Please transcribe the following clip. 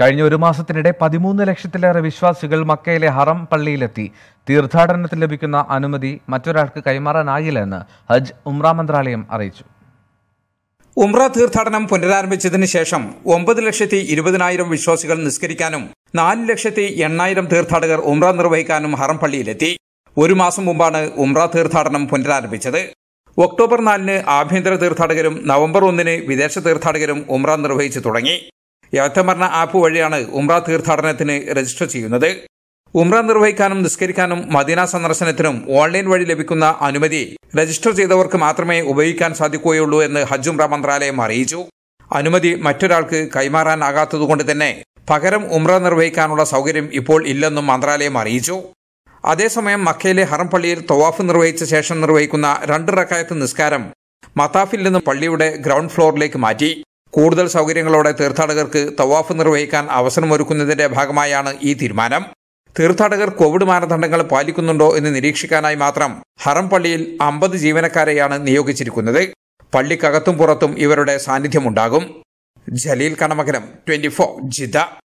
കഴിഞ്ഞ ഒരു മാസത്തിനിടെ പതിമൂന്ന് ലക്ഷത്തിലേറെ വിശ്വാസികൾ മക്കയിലെ ഹറം പള്ളിയിലെത്തി തീർത്ഥാടനത്തിന് ലഭിക്കുന്ന അനുമതി മറ്റൊരാൾക്ക് കൈമാറാനായില്ലെന്ന് ഹജ്ജ് ഉംറ മന്ത്രാലയം അറിയിച്ചു ഉംറ തീർത്ഥാടനം പുനരാരംഭിച്ചതിന് ശേഷം ഒമ്പത് ലക്ഷത്തി ഇരുപതിനായിരം വിശ്വാസികൾ നിസ്കരിക്കാനും നാല് ലക്ഷത്തി എണ്ണായിരം തീർത്ഥാടകർ ഉംറ നിർവഹിക്കാനും ഹറം പള്ളിയിലെത്തി ഒരു മാസം മുമ്പാണ് ഉംറ തീർത്ഥാടനം പുനരാരംഭിച്ചത് ഒക്ടോബർ നാലിന് ആഭ്യന്തര തീർത്ഥാടകരും നവംബർ ഒന്നിന് വിദേശ തീർത്ഥാടകരും ഉംറ നിർവഹിച്ചു തുടങ്ങി യാത്രമരണ ആപ്പ് വഴിയാണ് ഉംറ തീർത്ഥാടനത്തിന് രജിസ്റ്റർ ചെയ്യുന്നത് ഉംറ നിർവഹിക്കാനും നിസ്കരിക്കാനും മദീന സന്ദർശനത്തിനും ഓൺലൈൻ വഴി ലഭിക്കുന്ന അനുമതി രജിസ്റ്റർ ചെയ്തവർക്ക് മാത്രമേ ഉപയോഗിക്കാൻ സാധിക്കുകയുള്ളൂ എന്ന് ഹജ്ജ് ഉംറ മന്ത്രാലയം അറിയിച്ചു അനുമതി മറ്റൊരാൾക്ക് കൈമാറാനാകാത്തതുകൊണ്ട് തന്നെ പകരം ഉംറ നിർവഹിക്കാനുള്ള സൗകര്യം ഇപ്പോൾ ഇല്ലെന്നും മന്ത്രാലയം അറിയിച്ചു അതേസമയം മക്കയിലെ ഹറം പള്ളിയിൽ തവാഫ് നിർവഹിച്ച ശേഷം നിർവഹിക്കുന്ന രണ്ട് റക്കായത്ത് നിസ്കാരം മതാഫിൽ നിന്നും പള്ളിയുടെ ഗ്രൗണ്ട് ഫ്ലോറിലേക്ക് മാറ്റി കൂടുതൽ സൗകര്യങ്ങളോടെ തീർത്ഥാടകർക്ക് തവാഫ് നിർവഹിക്കാൻ അവസരമൊരുക്കുന്നതിന്റെ ഭാഗമായാണ് ഈ തീരുമാനം തീർത്ഥാടകർ കോവിഡ് മാനദണ്ഡങ്ങൾ പാലിക്കുന്നുണ്ടോ എന്ന് നിരീക്ഷിക്കാനായി മാത്രം ഹറം പള്ളിയിൽ അമ്പത് ജീവനക്കാരെയാണ് നിയോഗിച്ചിരിക്കുന്നത് പള്ളിക്കകത്തും പുറത്തും ഇവരുടെ സാന്നിധ്യമുണ്ടാകും ജലീൽ കണമകനം ട്വന്റി ഫോർ